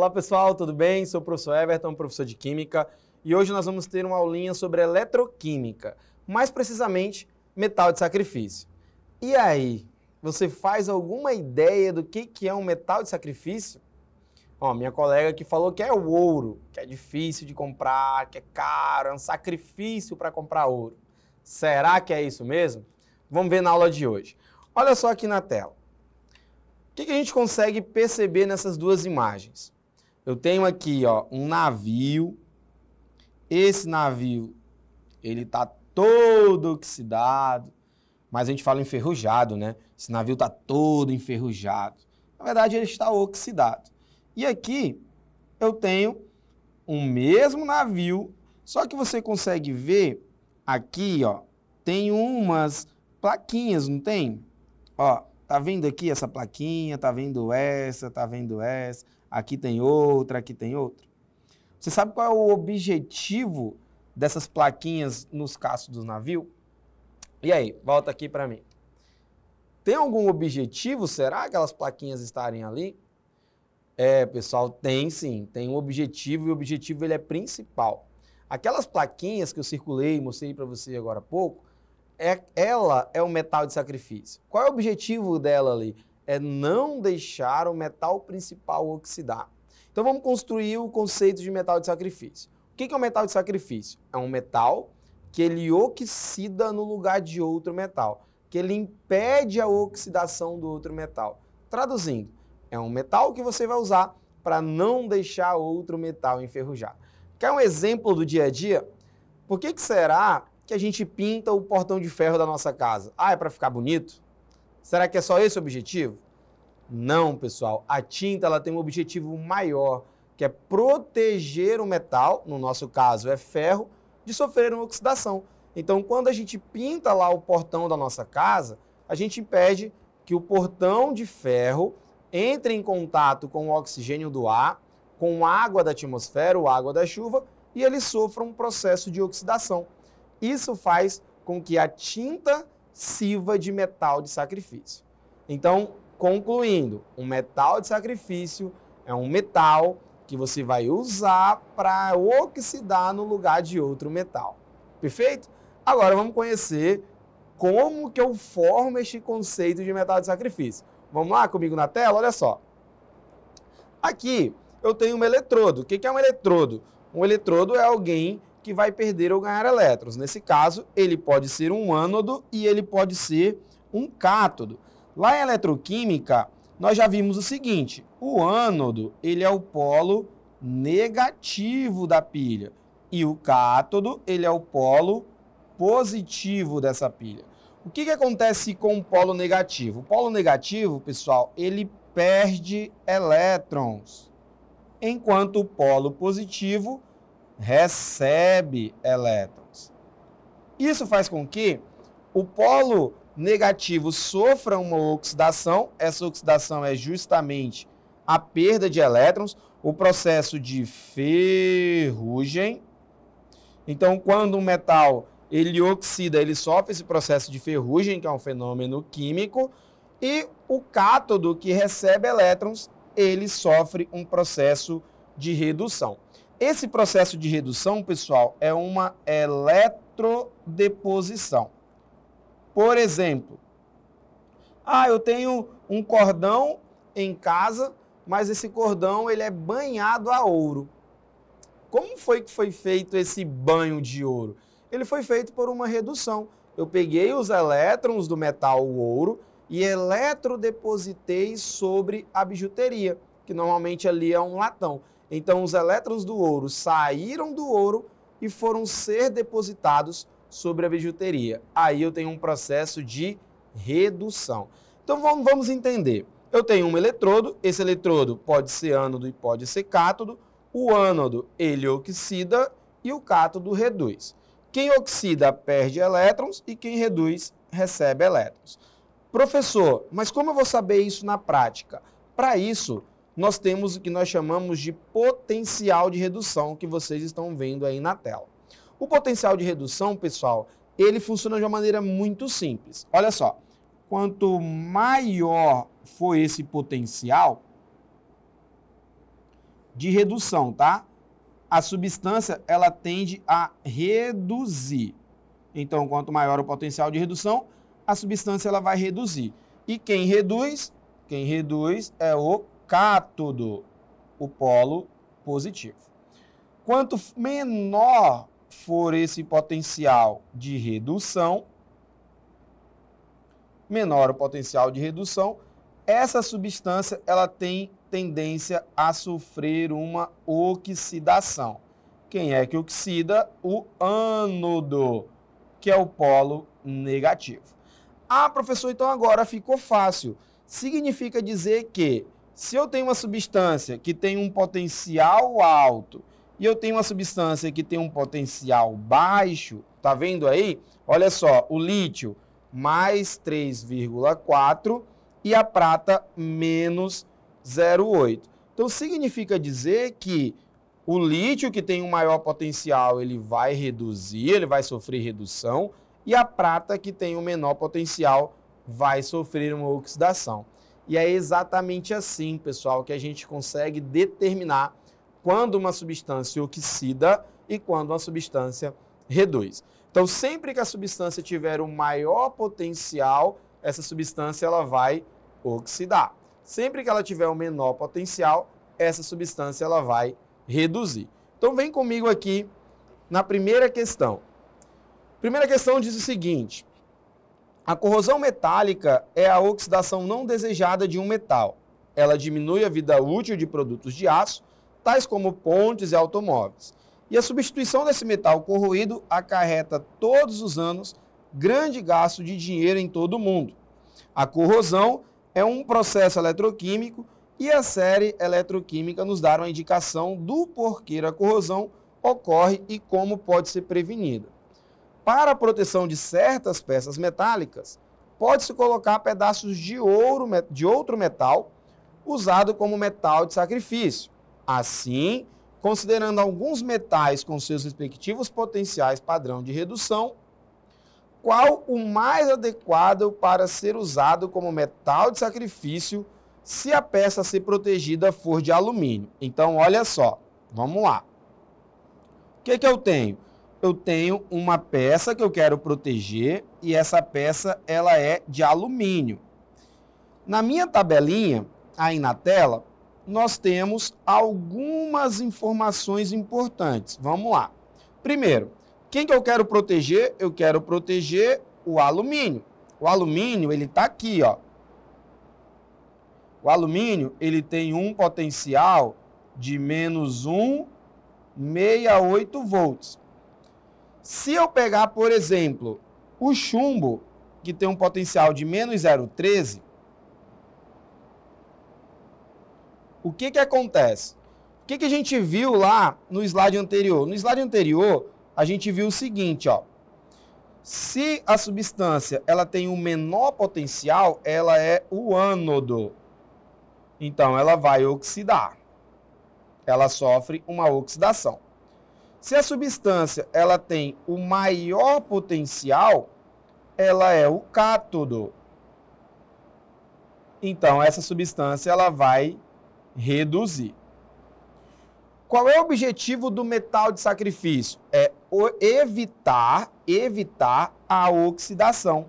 Olá pessoal, tudo bem? Sou o professor Everton, professor de Química, e hoje nós vamos ter uma aulinha sobre eletroquímica, mais precisamente metal de sacrifício. E aí, você faz alguma ideia do que, é um metal de sacrifício? Ó, minha colega que falou que é o ouro, que é difícil de comprar, que é caro, é um sacrifício para comprar ouro. Será que é isso mesmo? Vamos ver na aula de hoje. Olha só aqui na tela. O que a gente consegue perceber nessas duas imagens? Eu tenho aqui, ó, um navio. Esse navio, ele tá todo oxidado, mas a gente fala enferrujado, né? Esse navio tá todo enferrujado. Na verdade, ele está oxidado. E aqui eu tenho um mesmo navio, só que você consegue ver aqui, ó, tem umas plaquinhas, não tem? Ó, Tá vendo aqui essa plaquinha? Tá vendo essa? Tá vendo essa? Aqui tem outra, aqui tem outra. Você sabe qual é o objetivo dessas plaquinhas nos cascos dos navios? E aí, volta aqui para mim. Tem algum objetivo, será, aquelas plaquinhas estarem ali? É, pessoal, tem sim, tem um objetivo e o objetivo ele é principal. Aquelas plaquinhas que eu circulei, mostrei para você agora há pouco, é, ela é o metal de sacrifício. Qual é o objetivo dela ali? É não deixar o metal principal oxidar. Então vamos construir o conceito de metal de sacrifício. O que é um metal de sacrifício? É um metal que ele oxida no lugar de outro metal, que ele impede a oxidação do outro metal. Traduzindo, é um metal que você vai usar para não deixar outro metal enferrujar. Quer um exemplo do dia a dia? Por que, que será que a gente pinta o portão de ferro da nossa casa? Ah, é para ficar bonito? Será que é só esse o objetivo? Não, pessoal. A tinta ela tem um objetivo maior, que é proteger o metal, no nosso caso é ferro, de sofrer uma oxidação. Então, quando a gente pinta lá o portão da nossa casa, a gente impede que o portão de ferro entre em contato com o oxigênio do ar, com a água da atmosfera, a água da chuva, e ele sofra um processo de oxidação. Isso faz com que a tinta sirva de metal de sacrifício. Então, concluindo, um metal de sacrifício é um metal que você vai usar para oxidar no lugar de outro metal. Perfeito? Agora vamos conhecer como que eu formo este conceito de metal de sacrifício. Vamos lá comigo na tela? Olha só. Aqui eu tenho um eletrodo. O que é um eletrodo? Um eletrodo é alguém que vai perder ou ganhar elétrons. Nesse caso, ele pode ser um ânodo e ele pode ser um cátodo. Lá em eletroquímica, nós já vimos o seguinte, o ânodo ele é o polo negativo da pilha e o cátodo ele é o polo positivo dessa pilha. O que, que acontece com o polo negativo? O polo negativo, pessoal, ele perde elétrons, enquanto o polo positivo recebe elétrons. Isso faz com que o polo negativo sofra uma oxidação. Essa oxidação é justamente a perda de elétrons, o processo de ferrugem. Então, quando um metal ele oxida, ele sofre esse processo de ferrugem, que é um fenômeno químico, e o cátodo que recebe elétrons, ele sofre um processo de redução. Esse processo de redução, pessoal, é uma eletrodeposição. Por exemplo, ah, eu tenho um cordão em casa, mas esse cordão ele é banhado a ouro. Como foi que foi feito esse banho de ouro? Ele foi feito por uma redução. Eu peguei os elétrons do metal ouro e eletrodepositei sobre a bijuteria, que normalmente ali é um latão. Então, os elétrons do ouro saíram do ouro e foram ser depositados sobre a bijuteria. Aí eu tenho um processo de redução. Então, vamos entender. Eu tenho um eletrodo, esse eletrodo pode ser ânodo e pode ser cátodo. O ânodo, ele oxida e o cátodo reduz. Quem oxida perde elétrons e quem reduz recebe elétrons. Professor, mas como eu vou saber isso na prática? Para isso, nós temos o que nós chamamos de potencial de redução, que vocês estão vendo aí na tela. O potencial de redução, pessoal, ele funciona de uma maneira muito simples. Olha só, quanto maior for esse potencial de redução, tá? A substância, ela tende a reduzir. Então, quanto maior o potencial de redução, a substância ela vai reduzir. E quem reduz? Quem reduz é o cátodo, o polo positivo. Quanto menor for esse potencial de redução, menor o potencial de redução, essa substância ela tem tendência a sofrer uma oxidação. Quem é que oxida? O ânodo, que é o polo negativo. Ah, professor, então agora ficou fácil. Significa dizer que se eu tenho uma substância que tem um potencial alto e eu tenho uma substância que tem um potencial baixo, tá vendo aí? Olha só, o lítio mais 3,4 e a prata menos 0,8. Então significa dizer que o lítio que tem um maior potencial, ele vai reduzir, ele vai sofrer redução, e a prata que tem o um menor potencial vai sofrer uma oxidação. E é exatamente assim, pessoal, que a gente consegue determinar quando uma substância oxida e quando uma substância reduz. Então, sempre que a substância tiver o um maior potencial, essa substância ela vai oxidar. Sempre que ela tiver o um menor potencial, essa substância ela vai reduzir. Então, vem comigo aqui na primeira questão. Primeira questão diz o seguinte: a corrosão metálica é a oxidação não desejada de um metal. Ela diminui a vida útil de produtos de aço, tais como pontes e automóveis. E a substituição desse metal corroído acarreta todos os anos grande gasto de dinheiro em todo o mundo. A corrosão é um processo eletroquímico e a série eletroquímica nos dá uma indicação do porquê a corrosão ocorre e como pode ser prevenida. Para a proteção de certas peças metálicas, pode-se colocar pedaços de ouro de outro metal usado como metal de sacrifício. Assim, considerando alguns metais com seus respectivos potenciais padrão de redução, qual o mais adequado para ser usado como metal de sacrifício se a peça a ser protegida for de alumínio. Então, olha só, vamos lá. O que, que eu tenho? eu tenho uma peça que eu quero proteger e essa peça ela é de alumínio. Na minha tabelinha, aí na tela, nós temos algumas informações importantes. Vamos lá. Primeiro, quem que eu quero proteger? Eu quero proteger o alumínio. O alumínio, ele está aqui, ó. O alumínio, ele tem um potencial de menos 1,68 volts. Se eu pegar, por exemplo, o chumbo, que tem um potencial de menos 0,13, o que, que acontece? O que, que a gente viu lá no slide anterior? No slide anterior, a gente viu o seguinte, ó. Se a substância ela tem um menor potencial, ela é o ânodo. Então, ela vai oxidar. Ela sofre uma oxidação. Se a substância ela tem o maior potencial, ela é o cátodo. Então essa substância ela vai reduzir. Qual é o objetivo do metal de sacrifício? É evitar, evitar a oxidação.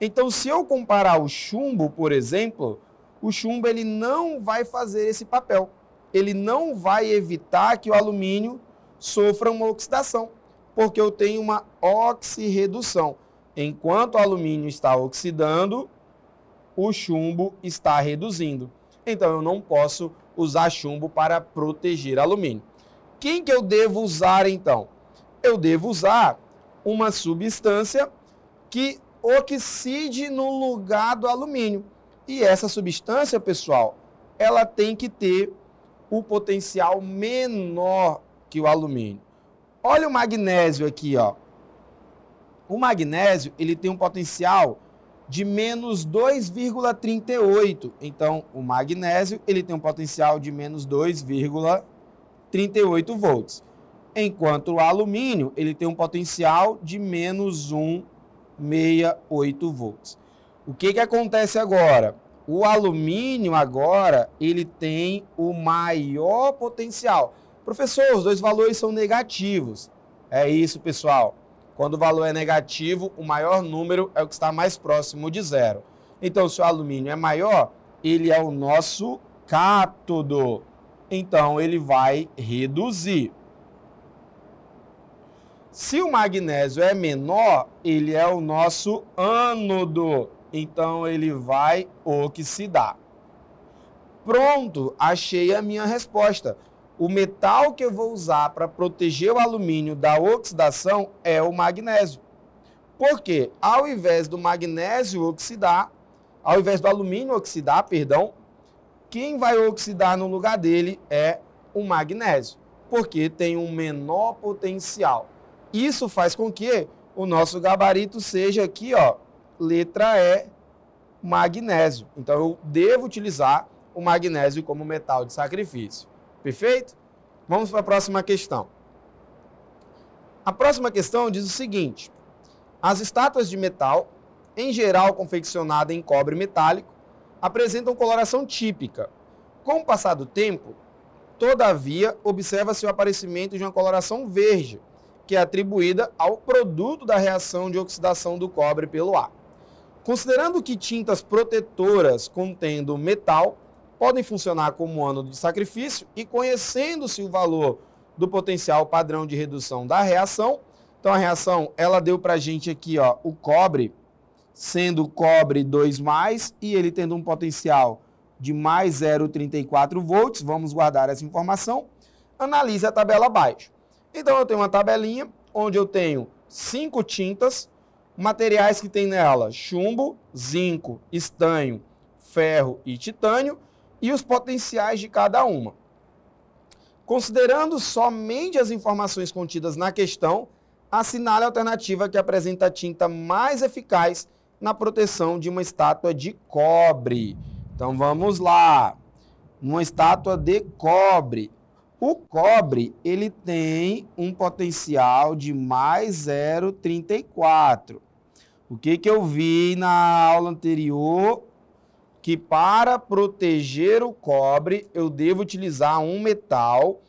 Então, se eu comparar o chumbo, por exemplo, o chumbo ele não vai fazer esse papel. Ele não vai evitar que o alumínio sofra uma oxidação, porque eu tenho uma oxirredução. Enquanto o alumínio está oxidando, o chumbo está reduzindo. Então eu não posso usar chumbo para proteger alumínio. Quem que eu devo usar então? Eu devo usar uma substância que oxide no lugar do alumínio. E essa substância, pessoal, ela tem que ter o potencial menor que o alumínio. Olha o magnésio aqui, ó. O magnésio, ele tem um potencial de menos 2,38. Então, o magnésio, ele tem um potencial de menos 2,38 volts. Enquanto o alumínio, ele tem um potencial de menos 1,68 volts. O que, que acontece agora? O alumínio agora, ele tem o maior potencial. Professor, os dois valores são negativos. É isso, pessoal. Quando o valor é negativo, o maior número é o que está mais próximo de zero. Então, se o alumínio é maior, ele é o nosso cátodo. Então, ele vai reduzir. Se o magnésio é menor, ele é o nosso ânodo. Então, ele vai oxidar. Pronto, achei a minha resposta o metal que eu vou usar para proteger o alumínio da oxidação é o magnésio. Porque ao invés do magnésio oxidar, ao invés do alumínio oxidar, perdão, quem vai oxidar no lugar dele é o magnésio, porque tem um menor potencial. Isso faz com que o nosso gabarito seja aqui, ó, letra E, magnésio. Então eu devo utilizar o magnésio como metal de sacrifício. Perfeito? Vamos para a próxima questão. A próxima questão diz o seguinte: as estátuas de metal, em geral confeccionadas em cobre metálico, apresentam coloração típica. Com o passar do tempo, todavia, observa-se o aparecimento de uma coloração verde, que é atribuída ao produto da reação de oxidação do cobre pelo ar. Considerando que tintas protetoras contendo metal podem funcionar como ano do sacrifício e conhecendo-se o valor do potencial padrão de redução da reação. Então a reação, ela deu para a gente aqui ó, o cobre, sendo o cobre 2 mais e ele tendo um potencial de mais 0,34 volts, vamos guardar essa informação. Analise a tabela abaixo. Então eu tenho uma tabelinha onde eu tenho cinco tintas, materiais que tem nela chumbo, zinco, estanho, ferro e titânio, e os potenciais de cada uma. Considerando somente as informações contidas na questão, assinale a alternativa que apresenta a tinta mais eficaz na proteção de uma estátua de cobre. Então vamos lá. Uma estátua de cobre. O cobre, ele tem um potencial de mais 0,34. O que, que eu vi na aula anterior que para proteger o cobre eu devo utilizar um metal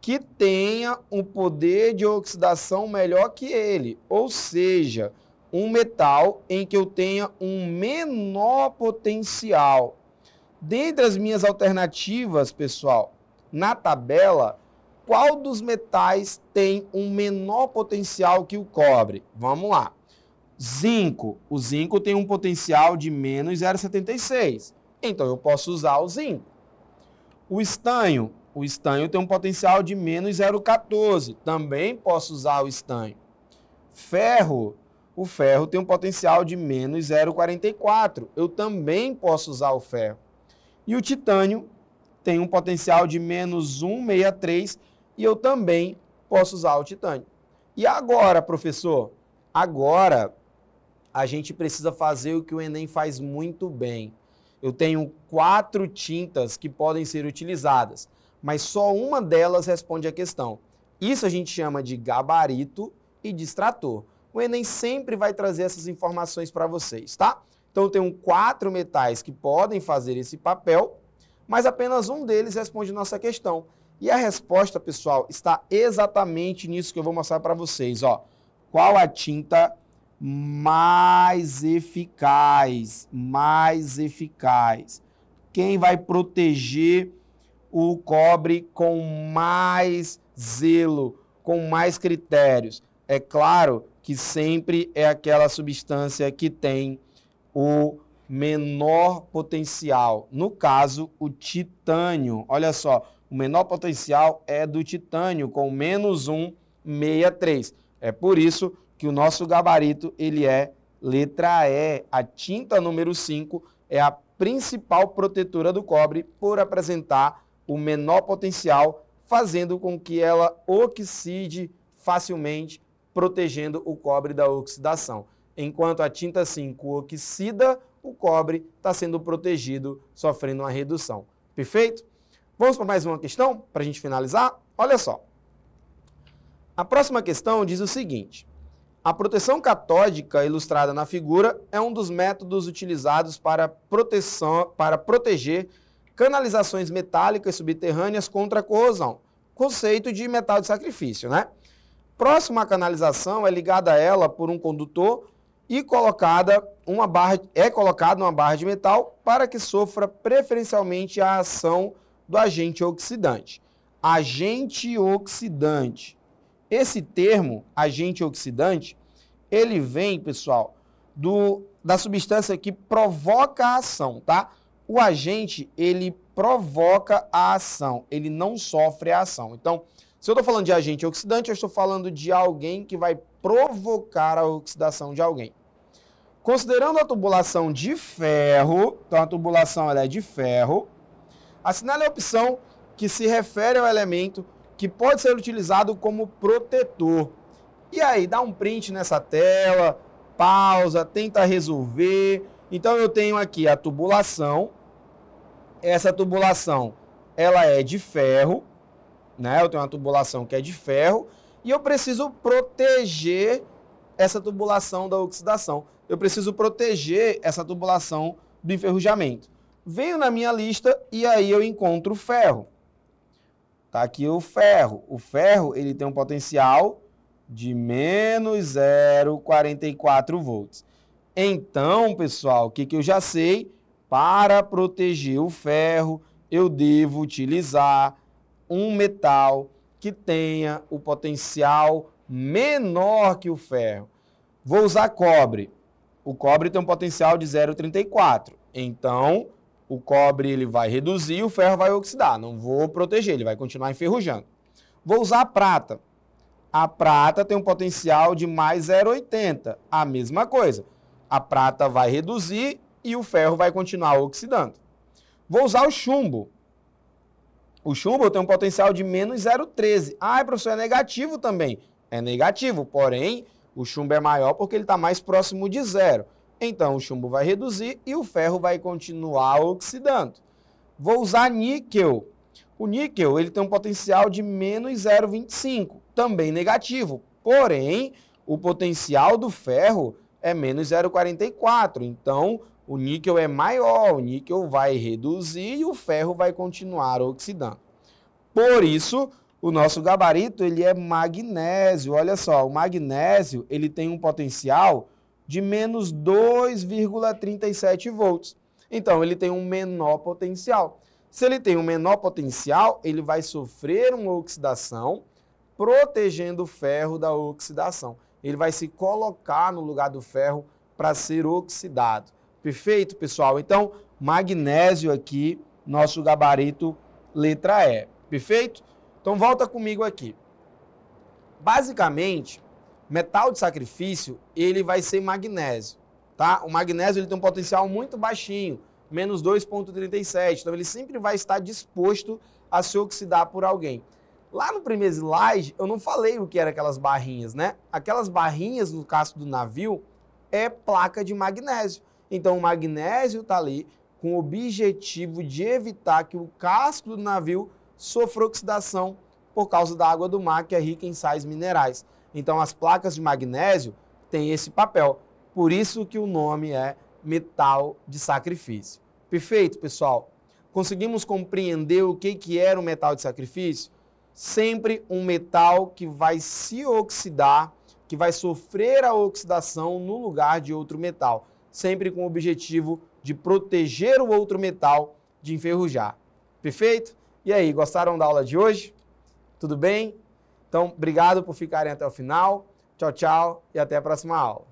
que tenha um poder de oxidação melhor que ele, ou seja, um metal em que eu tenha um menor potencial. Dentre as minhas alternativas, pessoal, na tabela, qual dos metais tem um menor potencial que o cobre? Vamos lá. Zinco. O zinco tem um potencial de menos 0,76. Então eu posso usar o zinco. O estanho. O estanho tem um potencial de menos 0,14. Também posso usar o estanho. Ferro. O ferro tem um potencial de menos 0,44. Eu também posso usar o ferro. E o titânio tem um potencial de menos 1,63 e eu também posso usar o titânio. E agora, professor? Agora a gente precisa fazer o que o Enem faz muito bem. Eu tenho quatro tintas que podem ser utilizadas, mas só uma delas responde a questão. Isso a gente chama de gabarito e distrator. O Enem sempre vai trazer essas informações para vocês, tá? Então eu tenho quatro metais que podem fazer esse papel, mas apenas um deles responde nossa questão. E a resposta, pessoal, está exatamente nisso que eu vou mostrar para vocês, ó. Qual a tinta mais eficaz, mais eficaz. Quem vai proteger o cobre com mais zelo, com mais critérios? É claro que sempre é aquela substância que tem o menor potencial. No caso, o titânio. Olha só, o menor potencial é do titânio, com menos 1,63. É por isso que o nosso gabarito ele é letra E. A tinta número 5 é a principal protetora do cobre por apresentar o menor potencial, fazendo com que ela oxide facilmente, protegendo o cobre da oxidação. Enquanto a tinta 5 oxida, o cobre está sendo protegido, sofrendo uma redução. Perfeito? Vamos para mais uma questão para a gente finalizar? Olha só. A próxima questão diz o seguinte: a proteção catódica ilustrada na figura é um dos métodos utilizados para, proteção, para proteger canalizações metálicas subterrâneas contra a corrosão. Conceito de metal de sacrifício, né? Próxima à canalização é ligada a ela por um condutor e colocada uma barra, é colocada uma barra de metal para que sofra preferencialmente a ação do agente oxidante. Agente oxidante. Esse termo, agente oxidante, ele vem, pessoal, do, da substância que provoca a ação, tá? O agente, ele provoca a ação, ele não sofre a ação. Então, se eu estou falando de agente oxidante, eu estou falando de alguém que vai provocar a oxidação de alguém. Considerando a tubulação de ferro, então a tubulação ela é de ferro, assinale a opção que se refere ao elemento que pode ser utilizado como protetor. E aí, dá um print nessa tela, pausa, tenta resolver. Então eu tenho aqui a tubulação. Essa tubulação, ela é de ferro, né? Eu tenho uma tubulação que é de ferro e eu preciso proteger essa tubulação da oxidação. Eu preciso proteger essa tubulação do enferrujamento. Venho na minha lista e aí eu encontro ferro. Tá aqui o ferro. O ferro ele tem um potencial de menos 0,44 volts. Então, pessoal, o que, que eu já sei? Para proteger o ferro, eu devo utilizar um metal que tenha o potencial menor que o ferro. Vou usar cobre. O cobre tem um potencial de 0,34. Então, o cobre ele vai reduzir, o ferro vai oxidar. Não vou proteger, ele vai continuar enferrujando. Vou usar a prata. A prata tem um potencial de mais 0,80. A mesma coisa. A prata vai reduzir e o ferro vai continuar oxidando. Vou usar o chumbo. O chumbo tem um potencial de menos 0,13. Ah, professor, é negativo também. É negativo, porém, o chumbo é maior porque ele está mais próximo de zero. Então o chumbo vai reduzir e o ferro vai continuar oxidando. Vou usar níquel. O níquel ele tem um potencial de menos 0,25, também negativo. Porém, o potencial do ferro é menos 0,44. Então, o níquel é maior, o níquel vai reduzir e o ferro vai continuar oxidando. Por isso, o nosso gabarito ele é magnésio. Olha só, o magnésio ele tem um potencial de menos 2,37 volts. Então, ele tem um menor potencial. Se ele tem um menor potencial, ele vai sofrer uma oxidação, protegendo o ferro da oxidação. Ele vai se colocar no lugar do ferro para ser oxidado. Perfeito, pessoal? Então, magnésio aqui, nosso gabarito letra E. Perfeito? Então, volta comigo aqui. Basicamente, metal de sacrifício, ele vai ser magnésio, tá? O magnésio ele tem um potencial muito baixinho, menos 2,37. Então ele sempre vai estar disposto a se oxidar por alguém. Lá no primeiro slide, eu não falei o que eram aquelas barrinhas, né? Aquelas barrinhas, no caso do navio, é placa de magnésio. Então o magnésio está ali com o objetivo de evitar que o casco do navio sofra oxidação por causa da água do mar, que é rica em sais minerais. Então as placas de magnésio têm esse papel. Por isso que o nome é metal de sacrifício. Perfeito, pessoal? Conseguimos compreender o que, que era o metal de sacrifício? Sempre um metal que vai se oxidar, que vai sofrer a oxidação no lugar de outro metal, sempre com o objetivo de proteger o outro metal de enferrujar. Perfeito? E aí, gostaram da aula de hoje? Tudo bem? Então, obrigado por ficarem até o final. Tchau, tchau e até a próxima aula.